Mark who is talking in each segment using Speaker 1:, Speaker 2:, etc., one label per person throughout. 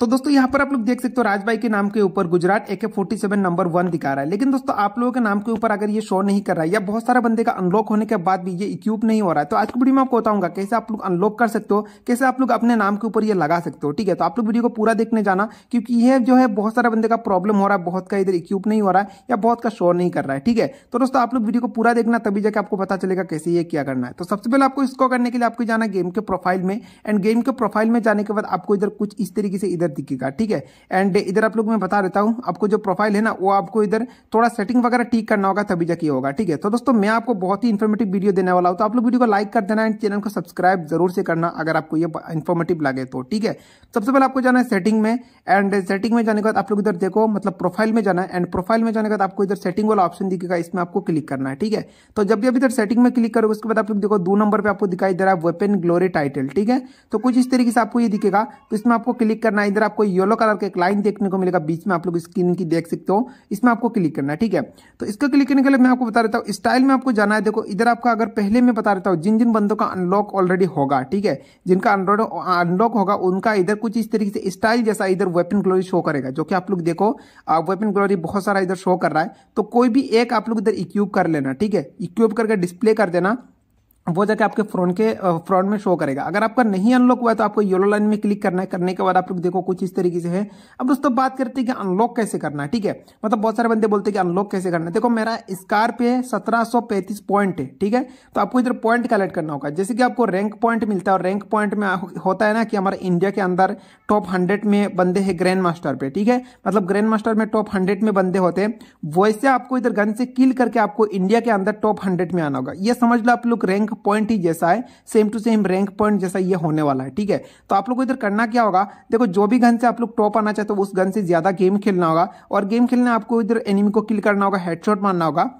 Speaker 1: तो दोस्तों यहाँ पर आप लोग देख सकते हो राजबाई के नाम के ऊपर Gujarat AK forty seven number one दिखा रहा है लेकिन दोस्तों आप लोगों के नाम के ऊपर अगर ये शो नहीं कर रहा है या बहुत सारा बंदे का अनलॉक होने के बाद भी ये इक्यूब नहीं हो रहा है तो आज की वीडियो में आपको बताऊंगा कैसे आप लोग अनलॉक कर सकते हो कैसे आप लोग अपने नाम के ऊपर ये लगा सकते हो ठीक है तो आप लोग वीडियो को पूरा देखने जाना क्योंकि यह जो है बहुत सारा बंदे का प्रॉब्लम हो रहा है बहुत का इधर इक्यूब नहीं हो रहा है या बहुत का शो नहीं कर रहा है ठीक है तो दोस्तों आप लोग वीडियो को पूरा देखना तभी जाकर आपको पता चलेगा कैसे ये क्या करना है तो सबसे पहले आपको इसको करने के लिए आपको जाना गेम के प्रोफाइल में एंड गेम के प्रोफाइल में जाने के बाद आपको इधर कुछ इस तरीके से इधर इधर दिखेगा ठीक है एंड इधर आप लोग मैं बता देता हूँ आपको जो प्रोफाइल है ना वो आपको इधर थोड़ा सेटिंग वगैरह ठीक करना होगा तभी जाके होगा ठीक है तो दोस्तों मैं आपको बहुत ही इन्फॉर्मेटिव वीडियो देने वाला हूँ तो आप लोग वीडियो को लाइक कर देना एंड चैनल को सब्सक्राइब जरूर से करना अगर आपको ये इन्फॉर्मेटिव लगे तो ठीक है सबसे पहले आपको जाना है सेटिंग में एंड सेटिंग में जाने के बाद आप लोग इधर देखो मतलब प्रोफाइल में जाना है एंड प्रोफाइल में जाने के बाद आपको इधर सेटिंग वाला ऑप्शन दिखेगा इसमें आपको क्लिक करना है ठीक है तो जब भी इधर सेटिंग में क्लिक करोगे उसके बाद आप लोग देखो दो नंबर पर आपको दिखाई दे रहा है वेपन ग्लोरी टाइटल ठीक है तो कुछ इस तरीके से आपको ये दिखेगा तो इसमें आपको क्लिक करना है इधर आपको येलो कलर का एक लाइन देखने को मिलेगा बीच में आप लोग स्क्रीन की देख सकते हो इसमें आपको क्लिक करना है ठीक है तो इसको क्लिक करने के लिए मैं आपको बता देता हूँ स्टाइल में आपको जाना है देखो इधर आपका अगर पहले मैं बता देता हूँ जिन जिन बंदों का अनलॉक ऑलरेडी होगा ठीक है जिनका अनलॉक होगा उनका इधर कुछ इस तरीके से स्टाइल जैसा इधर वेपन ग्लोरी शो करेगा जो कि आप लोग देखो वेपन ग्लोरी बहुत सारा इधर शो कर रहा है तो कोई भी एक आप लोग इधर इक्यूब कर लेना ठीक है इक्यूब करके डिस्प्ले कर देना वो जाके आपके फ्रॉन के फ्रॉड में शो करेगा अगर आपका नहीं अनलॉक हुआ है तो आपको येलो लाइन में क्लिक करना है करने के बाद आप लोग देखो कुछ इस तरीके से है अब दोस्तों बात करते हैं कि अनलॉक कैसे करना है ठीक है मतलब बहुत सारे बंदे बोलते हैं कि अनलॉक कैसे करना है देखो मेरा स्कार पे सत्रह पॉइंट है ठीक है तो आपको इधर पॉइंट कलेक्ट करना होगा जैसे कि आपको रैंक पॉइंट मिलता है और रैंक पॉइंट में होता है ना कि हमारे इंडिया के अंदर टॉप हंड्रेड में बंदे है ग्रैंड मास्टर पे ठीक है मतलब ग्रैंड मास्टर में टॉप हंड्रेड में बंदे होते हैं वैसे आपको इधर गन से किल करके आपको इंडिया के अंदर टॉप हंड्रेड में आना होगा ये समझ लो आप लोग रैंक पॉइंट ही जैसा है same to same rank point जैसा ये होने वाला है ठीक है तो आप लोग को इधर करना क्या होगा देखो जो भी गन से आप लोग टॉप आना चाहते हो उस गन से ज्यादा गेम खेलना होगा और गेम खेलना आपको इधर एनिमी को किल करना होगा हेडशॉट मारना होगा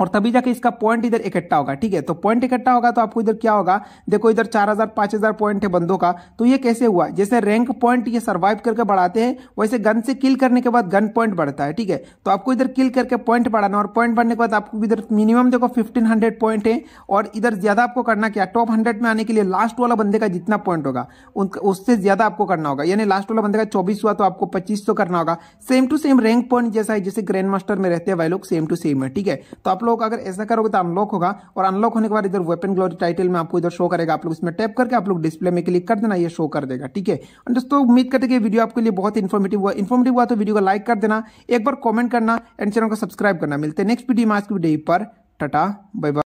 Speaker 1: और तभी जाके इसका पॉइंट इधर इकट्ठा होगा ठीक है तो पॉइंट इकट्ठा होगा तो आपको इधर क्या होगा देखो इधर चार हजार पांच हजार पॉइंट है बंदों का तो ये कैसे हुआ जैसे रैंक पॉइंट ये सर्वाइव करके बढ़ाते हैं वैसे गन से किल करने के बाद गन पॉइंट बढ़ता है ठीक है तो आपको इधर किल करके पॉइंट बढ़ाना और पॉइंट बढ़ने के बाद आपको इधर मिनिमम देखो फिफ्टीन हंड्रेड पॉइंट है और इधर ज्यादा आपको करना क्या टॉप हंड्रेड में आने के लिए लास्ट वाला बंदे का जितना पॉइंट होगा उससे ज्यादा आपको करना होगा यानी लास्ट वाला बंदे का चौबीस हुआ तो आपको पच्चीस तो करना होगा same to same rank point जैसा है जैसे ग्रैंड मास्टर में रहते हैं भाई लोग सेम टू सेम है ठीक है तो आप लोग लोग अगर ऐसा करोगे तो अनलॉक होगा और अनलॉक होने के बाद इधर वेपन ग्लोरी टाइटल में आपको इधर शो करेगा आप लोग इसमें टैप करके आप लोग डिस्प्ले में क्लिक कर देना ये शो कर देगा ठीक है दोस्तों उम्मीद करते कि वीडियो आपके लिए बहुत इन्फॉर्मेटिव हुआ इन्फॉर्मेटिव हुआ तो वीडियो को लाइक कर देना एक बार कॉमेंट करना एंड चैनल को सब्सक्राइब करना मिलते हैं नेक्स्ट वीडियो में आज की वीडियो पर टाटा बाय बाय